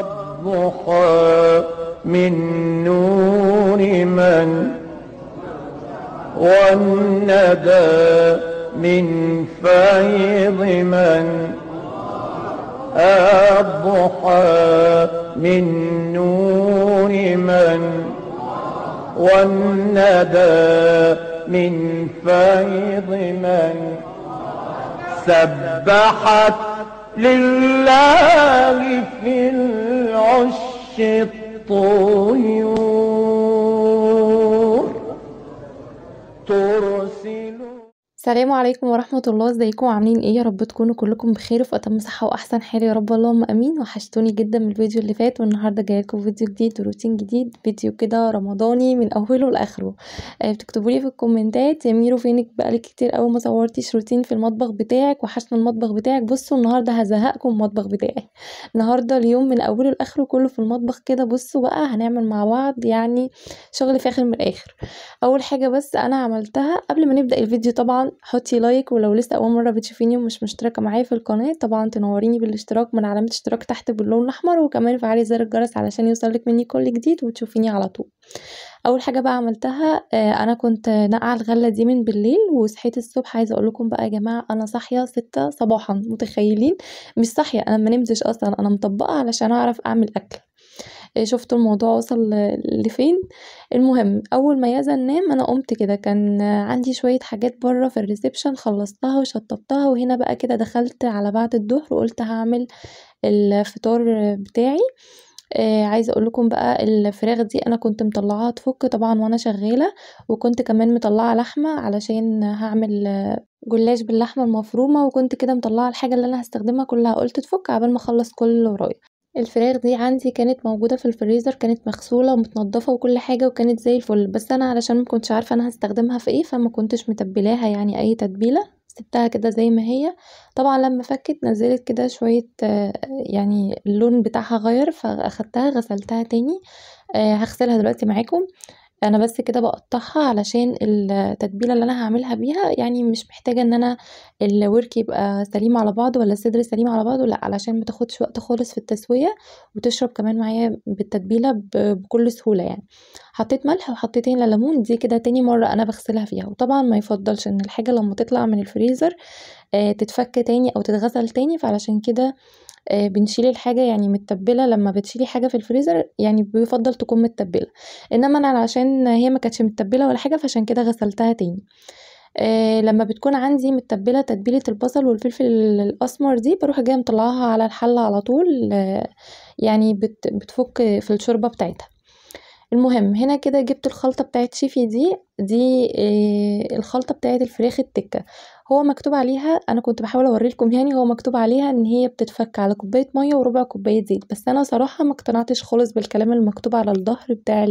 الضحى من نور من والندى من فيض من الضحى من نور من والندى من فيض من سبحت لله في العش الطيور ترسل السلام عليكم ورحمة الله ازيكم عاملين ايه يا رب تكونوا كلكم بخير وفي اتم صحة واحسن حال يا رب اللهم امين وحشتوني جدا من الفيديو اللي فات والنهاردة جايلكم فيديو جديد وروتين جديد فيديو كده رمضاني من اوله لاخره آه بتكتبوا لي في الكومنتات يا ميرو فينك بقالك كتير قوي ما صورتيش روتين في المطبخ بتاعك وحشنا المطبخ بتاعك بصوا النهاردة هزهقكم المطبخ بتاعي النهاردة اليوم من اوله لاخره كله في المطبخ كده بصوا بقى هنعمل مع بعض يعني شغل فاخر من الاخر اول حاجة بس انا عملتها قبل ما نبدأ الفيديو طبعا حطي لايك ولو لسه اول مره بتشوفيني ومش مشتركه معايا في القناه طبعا تنوريني بالاشتراك من علامه اشتراك تحت باللون الاحمر وكمان فعلي زر الجرس علشان يوصلك مني كل جديد وتشوفيني على طول اول حاجه بقى عملتها آه، انا كنت ناقعه الغله دي من بالليل وصحيت الصبح عايزه اقول لكم بقى يا جماعه انا صاحيه ستة صباحا متخيلين مش صاحيه انا ما نمتش اصلا انا مطبقه علشان اعرف اعمل اكل آه، شفتوا الموضوع وصل لفين المهم اول ما يزن نام انا قمت كده كان عندي شويه حاجات بره في الريسبشن خلصتها وشطبتها وهنا بقى كده دخلت على بعد الظهر وقلت هعمل الفطار بتاعي آه عايزه اقول لكم بقى الفراخ دي انا كنت مطلعاها تفك طبعا وانا شغاله وكنت كمان مطلعه لحمه علشان هعمل جلاش باللحمه المفرومه وكنت كده مطلعه الحاجه اللي انا هستخدمها كلها قلت تفك عبال ما اخلص كل ورايا الفراخ دي عندي كانت موجودة في الفريزر كانت مغسولة ومتنضفة وكل حاجة وكانت زي الفل بس انا علشان مكنتش عارفة انا هستخدمها في ايه فما كنتش متبلاها يعني اي تتبيلة سبتها كده زي ما هي طبعا لما فكت نزلت كده شوية آه، يعني اللون بتاعها غير فاخدتها غسلتها تاني آه، هغسلها دلوقتي معاكم انا بس كده بقطعها علشان التتبيله اللي انا هعملها بيها يعني مش محتاجه ان انا الورك يبقى سليم على بعضه ولا الصدر سليم على بعضه لا علشان ما تاخدش وقت خالص في التسويه وتشرب كمان معايا بالتتبيله بكل سهوله يعني حطيت ملح وحطيتين ليمون دي كده تاني مره انا بغسلها فيها وطبعا ما يفضلش ان الحاجه لما تطلع من الفريزر آه، تتفك تاني او تتغسل تاني فعلشان كده آه، بنشيل الحاجة يعني متبلة لما بتشيلي حاجة في الفريزر يعني بيفضل تكون متبلة انما انا عشان هي ما كانتش متبلة ولا حاجة فعشان كده غسلتها تاني آه لما بتكون عندي متبلة تتبيلة البصل والفلفل الأسمر دي بروح جاية مطلعاها على الحلة على طول آه، يعني بتفك في الشوربة بتاعتها المهم هنا كده جبت الخلطة بتاعت شيفي دي دي إيه الخلطة بتاعت الفراخ التكة هو مكتوب عليها انا كنت بحاول لكم يعني هو مكتوب عليها ان هي بتتفك على كوبايه ميه وربع كوبايه زيت بس انا صراحه ما اقتنعتش خالص بالكلام المكتوب على الظهر بتاع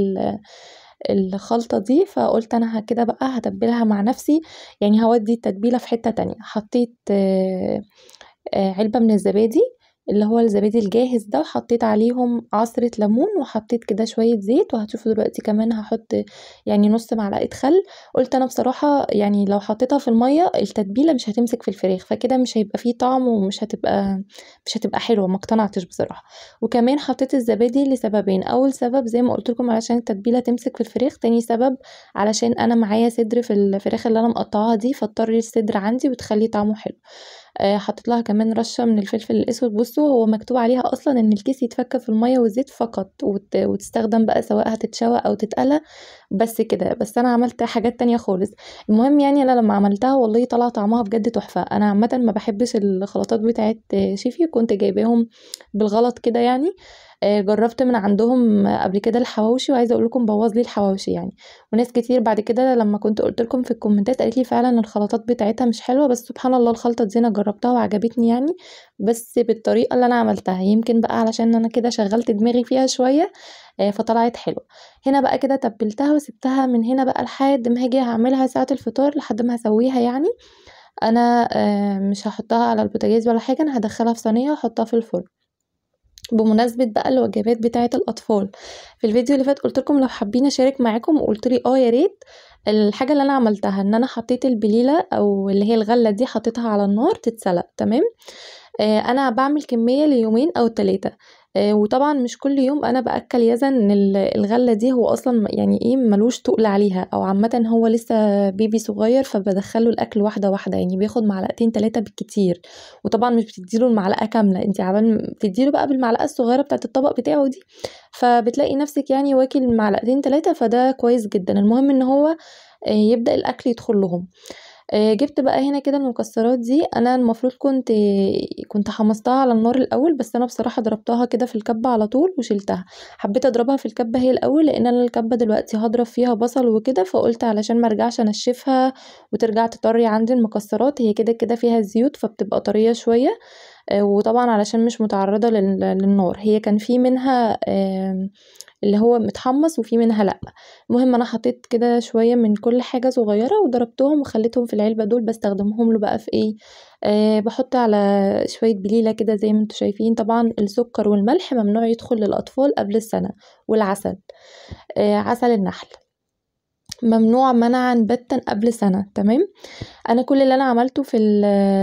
الخلطه دي فقلت انا كده بقى هتبلها مع نفسي يعني هودي التتبيله في حته تانية حطيت آه، آه، علبه من الزبادي اللي هو الزبادي الجاهز ده وحطيت عليهم عصرة ليمون وحطيت كده شوية زيت وهتشوفوا دلوقتي كمان هحط يعني نص معلقة خل قلت أنا بصراحة يعني لو حطيتها في المية التتبيلة مش هتمسك في الفراخ فكده مش هيبقى فيه طعم ومش هتبقى مش هتبقى حلوة ما اقتنعتش بصراحة وكمان حطيت الزبادي لسببين أول سبب زي ما قلت لكم علشان التتبيلة تمسك في الفراخ تاني سبب علشان أنا معايا صدر في الفراخ اللي أنا مقطعاها دي فاضطر الصدر عندي وتخلي طعمه حلو آه، حطيت لها كمان رشه من الفلفل الاسود بصوا هو مكتوب عليها اصلا ان الكيس يتفك في الميه والزيت فقط وتستخدم بقى سواء هتتشوى او تتقلى بس كده بس انا عملت حاجات تانية خالص المهم يعني انا لما عملتها والله طلع طعمها بجد تحفه انا عامه ما بحبش الخلطات بتاعت شيفي كنت جايباهم بالغلط كده يعني آه، جربت من عندهم قبل كده الحواوشي وعايزه اقول لكم بوظ لي الحواوشي يعني وناس كتير بعد كده لما كنت قلت لكم في الكومنتات قالت لي فعلا الخلطات بتاعتها مش حلوه بس سبحان الله الخلطه دي انا جربتها وعجبتني يعني بس بالطريقه اللي انا عملتها يمكن بقى علشان انا كده شغلت دماغي فيها شويه آه، فطلعت حلوه هنا بقى كده تبلتها وسبتها من هنا بقى لحد ما هاجي هعملها ساعه الفطار لحد ما هسويها يعني انا آه، مش هحطها على البوتاجاز ولا حاجه انا هدخلها في صينيه واحطها في الفرن بمناسبة بقى الوجبات بتاعة الأطفال في الفيديو اللي فات قلت لكم لو حابين أشارك معاكم وقلت لي اه يا ريت الحاجة اللي أنا عملتها إن أنا حطيت البليلة أو اللي هي الغلة دي حطيتها على النار تتسلق تمام آه، انا بعمل كميه ليومين او ثلاثه آه، وطبعا مش كل يوم انا باكل يزن ان الغله دي هو اصلا يعني ايه ملوش تقل عليها او عامه هو لسه بيبي صغير فبدخله الاكل واحده واحده يعني بياخد معلقتين ثلاثه بالكتير وطبعا مش بتديله المعلقه كامله انت عبال بتديله بقى بالمعلقه الصغيره بتاعه الطبق بتاعه دي فبتلاقي نفسك يعني واكل معلقتين ثلاثه فده كويس جدا المهم ان هو آه، يبدا الاكل يدخل لهم آه، جبت بقى هنا كده المكسرات دي انا المفروض كنت كنت حمصتها على النار الاول بس انا بصراحه ضربتها كده في الكبه على طول وشلتها حبيت اضربها في الكبه هي الاول لان انا الكبه دلوقتي هضرب فيها بصل وكده فقلت علشان ما ارجعش انشفها وترجع تطري عندي المكسرات هي كده كده فيها زيوت فبتبقى طريه شويه آه، وطبعا علشان مش متعرضه للنار هي كان في منها اللي هو متحمص وفي منها لأ المهم أنا حطيت كده شوية من كل حاجة صغيرة وضربتهم وخليتهم في العلبة دول بستخدمهم له بقى في ايه أه بحط على شوية بليلة كده زي ما انتم شايفين طبعا السكر والملح ممنوع يدخل للأطفال قبل السنة والعسل أه عسل النحل ممنوع منعا بتا قبل سنة تمام انا كل اللي انا عملته في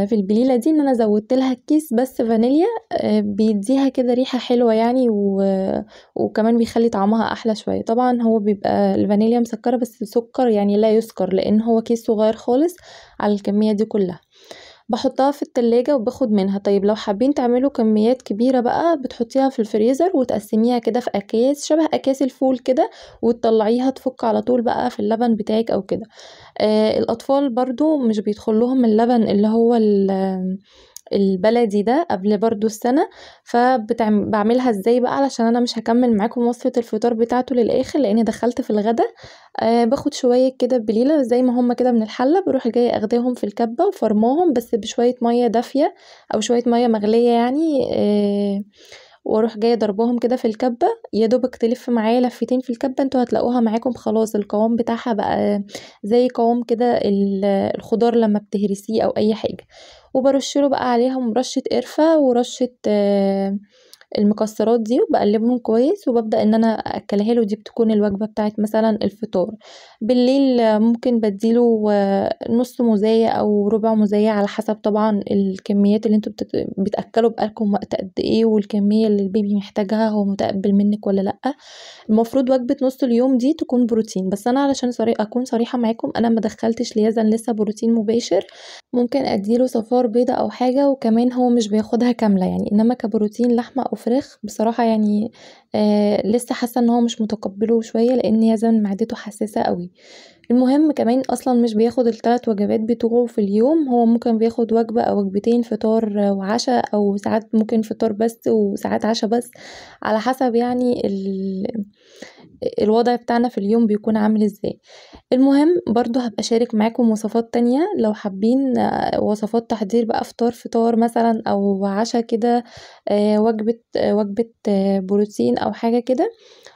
في البليله دي ان انا زودت لها كيس بس فانيليا آه، بيديها كده ريحه حلوه يعني وكمان بيخلي طعمها احلى شويه طبعا هو بيبقى الفانيليا مسكره بس سكر يعني لا يسكر لان هو كيس صغير خالص على الكميه دي كلها بحطها في التلاجة وباخد منها طيب لو حابين تعملوا كميات كبيرة بقى بتحطيها في الفريزر وتقسميها كده في أكياس شبه أكياس الفول كده وتطلعيها تفك على طول بقى في اللبن بتاعك أو كده آه الأطفال برضو مش بيدخلهم اللبن اللي هو البلدي ده قبل برضو السنة فبعملها ازاي بقى علشان انا مش هكمل معاكم وصفة الفطار بتاعته للاخر لاني دخلت في الغدا آه باخد شوية كده بليلة زي ما هما كده من الحلة بروح جاية اخدهم في الكبة وفرموهم بس بشوية مية دافية او شوية مية مغلية يعني آه واروح جايه ضربهم كده في الكبه يا دوبك تلف معايا لفتين في الكبه انتوا هتلاقوها معاكم خلاص القوام بتاعها بقى زي قوام كده الخضار لما بتهرسيه او اي حاجه وبرش له بقى عليهم رشه قرفه ورشه آه، المكسرات دي وبقلبهم كويس وببدأ ان انا اكلها له دي بتكون الوجبة بتاعت مثلا الفطار بالليل ممكن بديله نص مزاية او ربع مزاية على حسب طبعا الكميات اللي انتوا بتاكلوا بقالكم وقت قد ايه والكمية اللي البيبي محتاجها هو متقبل منك ولا لا المفروض وجبة نص اليوم دي تكون بروتين بس انا علشان اكون صريحة معاكم انا ما دخلتش ليزن لسه بروتين مباشر ممكن اديله صفار بيضة او حاجة وكمان هو مش بياخدها كاملة يعني انما كبروتين لحمة او وفراخ بصراحه يعني آه لسه حاسه ان هو مش متقبله شويه لان هي زمن معدته حساسه قوي المهم كمان اصلا مش بياخد الثلاث وجبات بتوعه في اليوم هو ممكن بياخد وجبه او وجبتين فطار وعشاء او ساعات ممكن فطار بس وساعات عشاء بس على حسب يعني ال الوضع بتاعنا في اليوم بيكون عامل ازاي المهم برضو هبقى شارك معاكم وصفات تانية لو حابين آه، وصفات تحضير بقى فطار فطار مثلا او عشاء كده آه، وجبة آه، وجبة بروتين او حاجة كده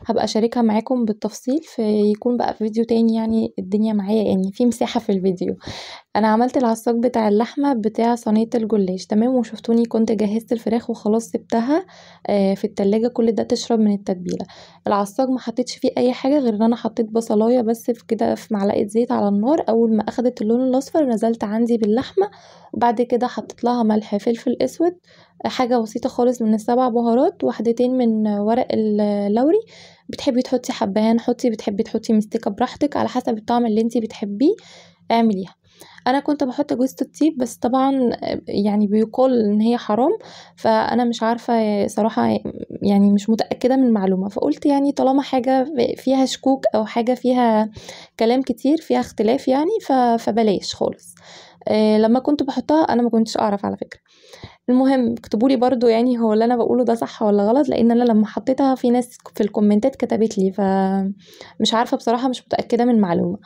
هبقى شاركها معاكم بالتفصيل فيكون بقى في فيديو تاني يعني الدنيا معايا يعني في مساحة في الفيديو انا عملت العصاق بتاع اللحمة بتاع صينية الجلاش تمام وشفتوني كنت جهزت الفراخ وخلاص سبتها في التلاجة كل ده تشرب من التتبيلة العصاق ما حطيتش عملتش فيه اي حاجه غير ان انا حطيت بصلايه بس في كده في معلقه زيت على النار اول ما اخدت اللون الاصفر نزلت عندي باللحمه وبعد كده حطيت لها ملح فلفل اسود حاجه بسيطه خالص من السبع بهارات واحدتين من ورق اللوري بتحبي تحطي حبهان حطي بتحبي تحطي مستكه براحتك على حسب الطعم اللي انتي بتحبيه اعمليها انا كنت بحط جوزة الطيب بس طبعا يعني بيقال ان هي حرام فانا مش عارفه صراحه يعني مش متاكده من المعلومه فقلت يعني طالما حاجه فيها شكوك او حاجه فيها كلام كتير فيها اختلاف يعني فبلاش خالص آه، لما كنت بحطها انا ما كنتش اعرف على فكره المهم اكتبوا لي برضو يعني هو اللي انا بقوله ده صح ولا غلط لان انا لما حطيتها في ناس في الكومنتات كتبت لي فمش عارفه بصراحه مش متاكده من المعلومه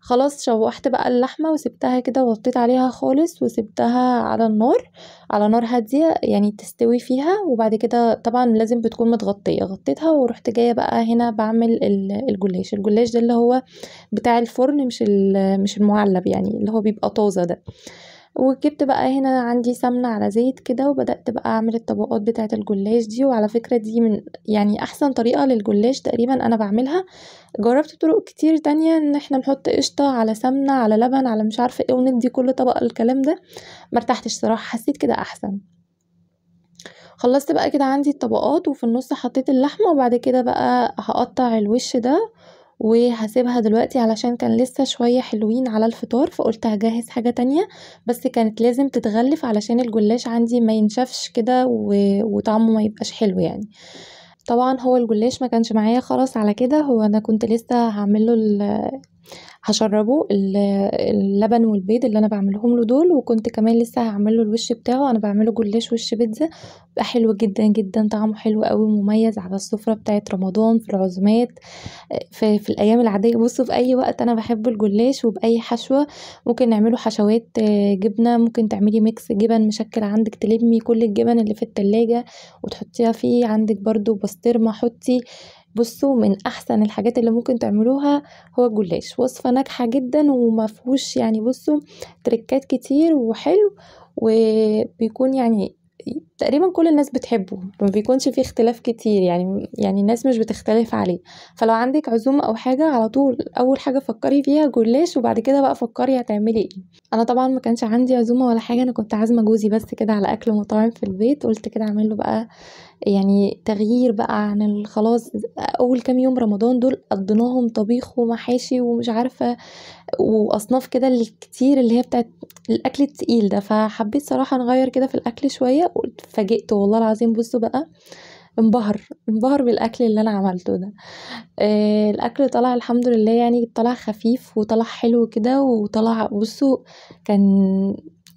خلاص شوحت بقى اللحمة وسبتها كده وغطيت عليها خالص وسبتها على النار على نار هادية يعني تستوي فيها وبعد كده طبعا لازم بتكون متغطية غطيتها ورحت جاية بقى هنا بعمل الجلاش الجلاش ده اللي هو بتاع الفرن مش مش المعلب يعني اللي هو بيبقى طازة ده وجبت بقى هنا عندي سمنة على زيت كده وبدأت بقى أعمل الطبقات بتاعة الجلاش دي وعلى فكرة دي من يعني أحسن طريقة للجلاش تقريبا أنا بعملها جربت طرق كتير تانية إن احنا نحط قشطة على سمنة على لبن على مش عارفة ايه وندي كل طبقة الكلام ده مرتحتش صراحة حسيت كده أحسن خلصت بقى كده عندي الطبقات وفي النص حطيت اللحمة وبعد كده بقى هقطع الوش ده وهسيبها دلوقتي علشان كان لسه شوية حلوين على الفطار فقلت هجهز حاجة تانية بس كانت لازم تتغلف علشان الجلاش عندي ما ينشفش كده وطعمه ما يبقاش حلو يعني طبعا هو الجلاش ما كانش معايا خلاص على كده هو انا كنت لسه هعمله هشربه اللبن والبيض اللي انا بعملهم له دول وكنت كمان لسه هعمل له الوش بتاعه انا بعمله جلاش وش بيتزا بيبقى حلو جدا جدا طعمه حلو قوي مميز على السفره بتاعه رمضان في العزومات في, في الايام العاديه بصوا في اي وقت انا بحب الجلاش وباي حشوه ممكن نعمله حشوات آه، جبنه ممكن تعملي ميكس جبن مشكل عندك تلمي كل الجبن اللي في التلاجة وتحطيها فيه عندك برضو بسطرمه حطي بصوا من احسن الحاجات اللي ممكن تعملوها هو الجلاش وصفه ناجحه جدا وما فيهوش يعني بصوا تريكات كتير وحلو وبيكون يعني تقريبا كل الناس بتحبه ما بيكونش فيه اختلاف كتير يعني يعني الناس مش بتختلف عليه فلو عندك عزومه او حاجه على طول اول حاجه فكري فيها جلاش وبعد كده بقى فكري هتعملي ايه انا طبعا ما كانش عندي عزومه ولا حاجه انا كنت عازمه جوزي بس كده على اكل مطاعم في البيت قلت كده اعمل له بقى يعني تغيير بقى عن خلاص اول كام يوم رمضان دول قضيناهم طبيخ ومحاشي ومش عارفه واصناف كده الكتير اللي هي بتاعت الاكل التقيل ده فحبيت صراحه نغير كده في الاكل شويه اتفاجئت والله العظيم بصوا بقى انبهر انبهر بالاكل اللي انا عملته ده آه الاكل طلع الحمد لله يعني طلع خفيف وطلع حلو كده وطلع بصوا كان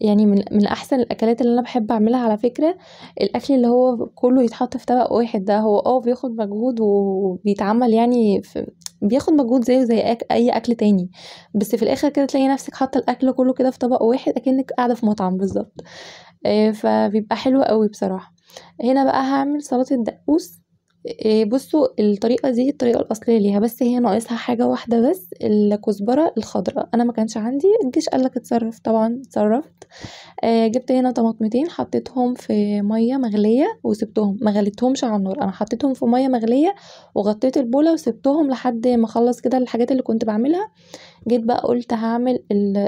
يعني من من احسن الاكلات اللي انا بحب اعملها على فكره الاكل اللي هو كله يتحط في طبق واحد ده هو اه بياخد مجهود وبيتعمل يعني في بياخد مجهود زيه زي أك... اي اكل تاني بس في الاخر كده تلاقي نفسك حاطه الاكل كله كده في طبق واحد اكنك قاعده في مطعم بالظبط آه، فبيبقى حلو قوي بصراحه هنا بقى هعمل سلطه دقوس آه، بصوا الطريقه دي الطريقه الاصليه ليها بس هي ناقصها حاجه واحده بس الكزبره الخضراء انا ما كانش عندي الجيش قال لك اتصرف طبعا اتصرفت آه، جبت هنا طماطمتين حطيتهم في ميه مغليه وسبتهم ما غليتهمش على النار انا حطيتهم في ميه مغليه وغطيت البوله وسبتهم لحد ما اخلص كده الحاجات اللي كنت بعملها جيت بقى قلت هعمل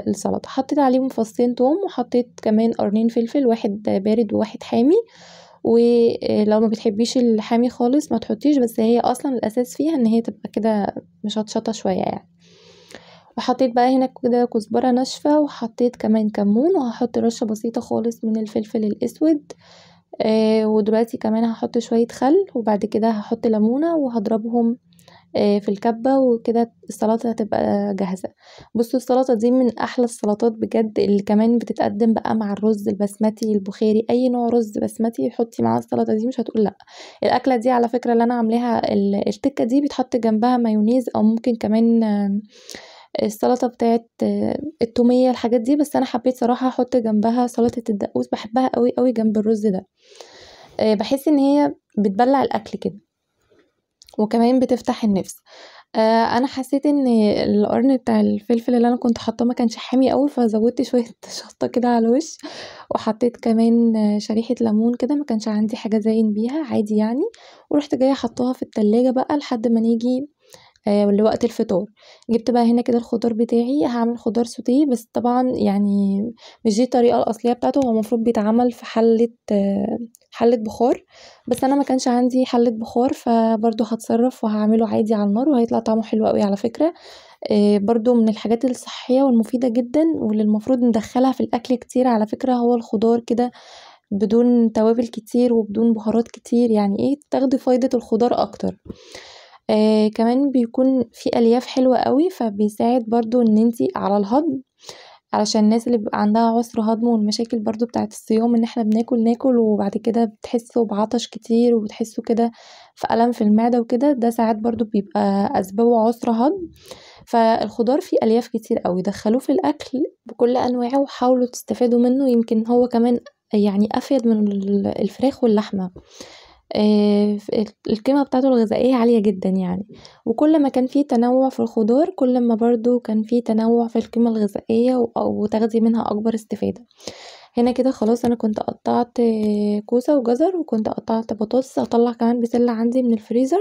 السلطه حطيت عليهم فصين توم وحطيت كمان قرنين فلفل واحد بارد وواحد حامي ولو ما بتحبيش الحامي خالص ما تحطيش بس هي اصلا الاساس فيها ان هي تبقى كده مشطشطه شويه يعني وحطيت بقى هنا كده كزبره ناشفه وحطيت كمان كمون وهحط رشه بسيطه خالص من الفلفل الاسود آه ودلوقتي كمان هحط شويه خل وبعد كده هحط ليمونه وهضربهم آه، في الكبة وكده السلطة هتبقى جاهزة بصوا السلطة دي من أحلى السلطات بجد اللي كمان بتتقدم بقى مع الرز البسمتي البخاري أي نوع رز بسمتي حطي معاه السلطة دي مش هتقول لأ الأكلة دي على فكرة اللي أنا عاملاها التكة دي بيتحط جنبها مايونيز أو ممكن كمان السلطة بتاعت التومية الحاجات دي بس أنا حبيت صراحة أحط جنبها سلطة الدقوس بحبها قوي قوي جنب الرز ده آه، بحس إن هي بتبلع الأكل كده وكمان بتفتح النفس آه، انا حسيت ان القرن بتاع الفلفل اللي انا كنت حاطاه ما كانش حامي قوي فزودت شويه شطه كده على الوش وحطيت كمان شريحه ليمون كده ما كانش عندي حاجه زين بيها عادي يعني ورحت جايه حطوها في التلاجة بقى لحد ما نيجي آه، لوقت الفطار جبت بقى هنا كده الخضار بتاعي هعمل خضار سوتيه بس طبعا يعني مش دي الطريقه الاصليه بتاعته هو المفروض بيتعمل في حله آه، حلة بخار بس انا ما كانش عندي حلة بخار فبرضه هتصرف وهعمله عادي على النار وهيطلع طعمه حلو قوي على فكرة آه، برضو من الحاجات الصحية والمفيدة جدا واللي المفروض ندخلها في الاكل كتير على فكرة هو الخضار كده بدون توابل كتير وبدون بهارات كتير يعني ايه تاخدي فايدة الخضار اكتر آه كمان بيكون في الياف حلوة قوي فبيساعد برضو ان انتي على الهضم علشان الناس اللي بيبقى عندها عسر هضم والمشاكل برضو بتاعت الصيام ان احنا بناكل ناكل وبعد كده بتحسوا بعطش كتير وبتحسوا كده في ألم في المعدة وكده ده ساعات برضو بيبقى أسبابه عسر هضم فالخضار فيه ألياف كتير قوي دخلوه في الأكل بكل أنواعه وحاولوا تستفادوا منه يمكن هو كمان يعني أفيد من الفراخ واللحمة آه، القيمة بتاعته الغذائية عالية جدا يعني وكل ما كان في تنوع في الخضار كل ما برضو كان في تنوع في القيمة الغذائية وتاخدي منها أكبر استفادة هنا كده خلاص انا كنت قطعت كوسة وجزر وكنت قطعت بطاطس اطلع كمان بسلة عندي من الفريزر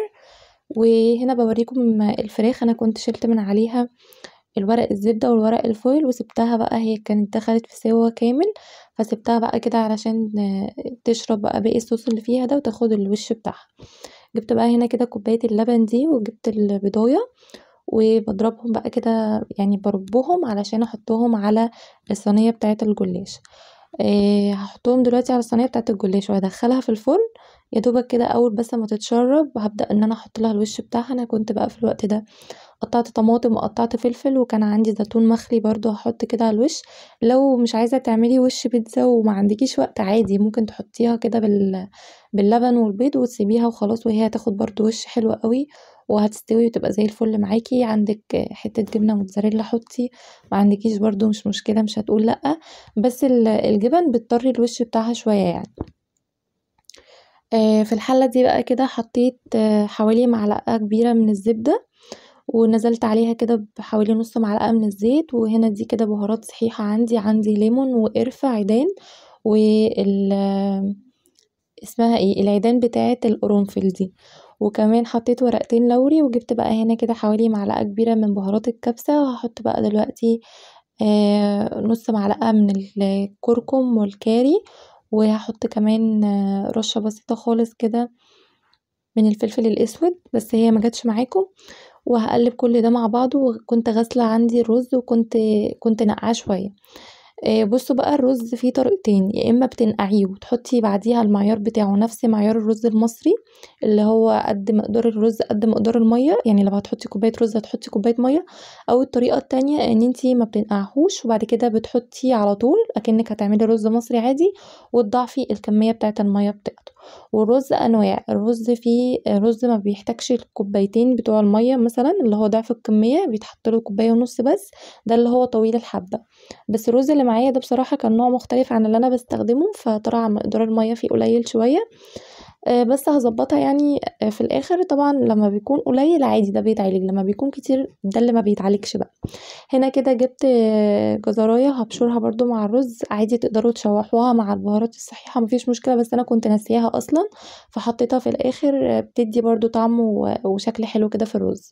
وهنا بوريكم الفراخ انا كنت شلت من عليها الورق الزبدة والورق الفويل وسبتها بقى هي كانت دخلت في سوا كامل فسبتها بقى كده علشان تشرب بقى باقي الصوص اللي فيها ده وتاخد الوش بتاعها جبت بقى هنا كده كوباية اللبن دي وجبت البضاية وبضربهم بقى كده يعني بربهم علشان احطهم على الصينية بتاعة الجلاش إيه هحطهم دلوقتي على الصينيه بتاعه الجلاش وهدخلها في الفرن يا دوبك كده اول بس ما تتشرب هبدا ان انا احط لها الوش بتاعها انا كنت بقى في الوقت ده قطعت طماطم وقطعت فلفل وكان عندي زيتون مخلي برضو هحط كده على الوش لو مش عايزه تعملي وش بيتزا وما عندكيش وقت عادي ممكن تحطيها كده بال باللبن والبيض وتسيبيها وخلاص وهي هتاخد برضو وش حلو قوي وهتستوي وتبقى زي الفل معاكي عندك حته جبنه موتزاريلا حطي ما عندكيش برضو مش مشكله مش هتقول لا بس الجبن بتطري الوش بتاعها شويه يعني آه، في الحله دي بقى كده حطيت آه، حوالي معلقه كبيره من الزبده ونزلت عليها كده بحوالي نص معلقة من الزيت وهنا دي كده بهارات صحيحة عندي عندي ليمون وقرفة عيدان وال اسمها ايه العيدان بتاعة القرنفل دي وكمان حطيت ورقتين لوري وجبت بقى هنا كده حوالي معلقة كبيرة من بهارات الكبسة وهحط بقى دلوقتي آه نص معلقة من الكركم والكاري وهحط كمان آه رشة بسيطة خالص كده من الفلفل الاسود بس هي ما جاتش معاكم وهقلب كل ده مع بعضه وكنت غاسله عندي الرز وكنت كنت نقعاه شويه آه، بصوا بقى الرز فيه طريقتين يا اما بتنقعيه وتحطي بعديها المعيار بتاعه نفس معيار الرز المصري اللي هو قد مقدار الرز قد مقدار الميه يعني لو هتحطي كوبايه رز هتحطي كوبايه ميه او الطريقه التانية ان انتي ما بتنقعهوش وبعد كده بتحطي على طول اكنك هتعملي رز مصري عادي وتضعفي الكميه بتاعه الميه بتاعته والرز انواع الرز فيه رز ما بيحتاجش الكوبايتين بتوع الميه مثلا اللي هو ضعف الكميه بيتحط له كوبايه ونص بس ده اللي هو طويل الحبه بس الرز اللي معايا ده بصراحه كان نوع مختلف عن اللي انا بستخدمه فطلع مقدار الميه فيه قليل شويه آه، بس هظبطها يعني آه، في الاخر طبعا لما بيكون قليل عادي ده بيتعالج لما بيكون كتير ده اللي ما بيتعالجش بقى هنا كده جبت آه، جزرايه هبشرها برده مع الرز عادي تقدروا تشوحوها مع البهارات الصحيحه مفيش مشكله بس انا كنت ناسياها اصلا فحطيتها في الاخر بتدي برده طعم وشكل حلو كده في الرز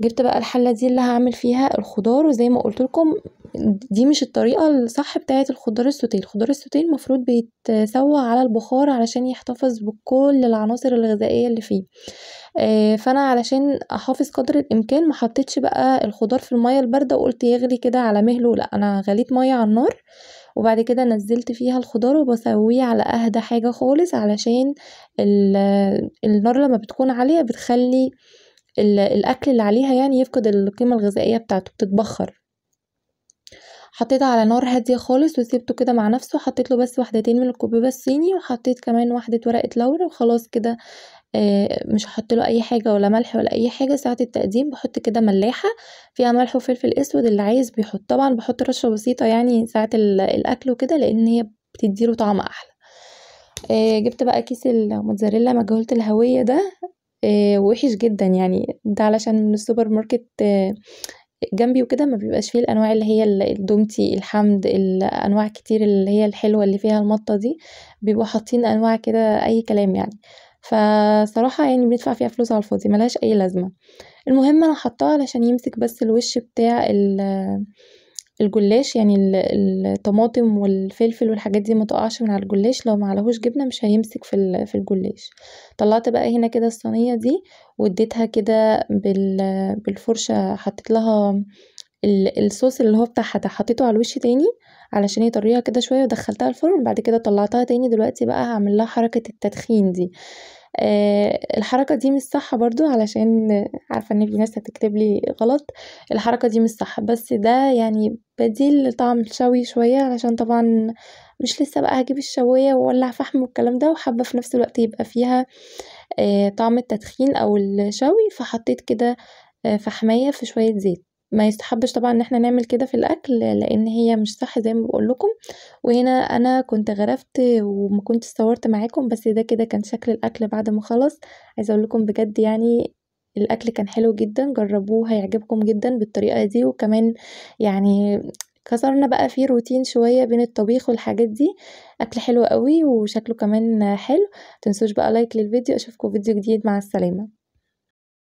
جبت بقى الحله دي اللي هعمل فيها الخضار وزي ما قلت لكم دي مش الطريقه الصح بتاعه الخضار السوتيه الخضار السوتيه المفروض بيتسوى على البخار علشان يحتفظ بكل العناصر الغذائيه اللي فيه آه، فانا علشان احافظ قدر الامكان ما حطيتش بقى الخضار في الميه البارده وقلت يغلي كده على مهله لا انا غليت ميه على النار وبعد كده نزلت فيها الخضار وبسويه على اهدى حاجه خالص علشان النار لما بتكون عاليه بتخلي الأكل اللي عليها يعني يفقد القيمة الغذائية بتاعته بتتبخر حطيتها على نار هادية خالص وسيبته كده مع نفسه حطيت له بس وحدتين من الكوبيبة الصيني وحطيت كمان واحدة ورقة لورا وخلاص كده آه، مش هحط له اي حاجة ولا ملح ولا اي حاجة ساعة التقديم بحط كده ملاحة فيها ملح وفلفل اسود اللي عايز بيحط طبعا بحط رشة بسيطة يعني ساعة الاكل وكده لان هي بتديله طعم احلى آه، جبت بقى كيس الموتزاريلا مجهولة الهوية ده آه، وحش جدا يعني ده علشان من السوبر ماركت آه، جنبي وكده ما بيبقاش فيه الانواع اللي هي الدومتي الحمد الانواع كتير اللي هي الحلوه اللي فيها المطه دي بيبقوا حاطين انواع كده اي كلام يعني فصراحة يعني بندفع فيها فلوس على الفاضي ملهاش أي لازمة المهم أنا حطاها علشان يمسك بس الوش بتاع الجلاش يعني الطماطم والفلفل والحاجات دي ما تقعش من على الجلاش لو ما عليهوش جبنه مش هيمسك في في الجلاش طلعت بقى هنا كده الصينيه دي واديتها كده بالفرشه حطيت لها الصوص اللي هو بتاعها حطيته على الوش تاني علشان يطريها كده شويه ودخلتها الفرن بعد كده طلعتها تاني دلوقتي بقى هعمل لها حركه التدخين دي آه، الحركة دي مش صح برضو علشان عارفة ان في ناس هتكتب لي غلط الحركة دي مش صح بس ده يعني بديل لطعم الشوي شوية علشان طبعا مش لسه بقى هجيب الشواية واولع فحم والكلام ده وحابة في نفس الوقت يبقى فيها آه، طعم التدخين او الشوي فحطيت كده آه، فحماية في شوية زيت ما يستحبش طبعا ان احنا نعمل كده في الاكل لان هي مش صح زي ما بقول لكم وهنا انا كنت غرفت وما كنت صورت معاكم بس ده كده كان شكل الاكل بعد ما خلص عايزه اقول لكم بجد يعني الاكل كان حلو جدا جربوه هيعجبكم جدا بالطريقه دي وكمان يعني كسرنا بقى فيه روتين شوية بين الطبيخ والحاجات دي أكل حلو قوي وشكله كمان حلو تنسوش بقى لايك للفيديو أشوفكم فيديو جديد مع السلامة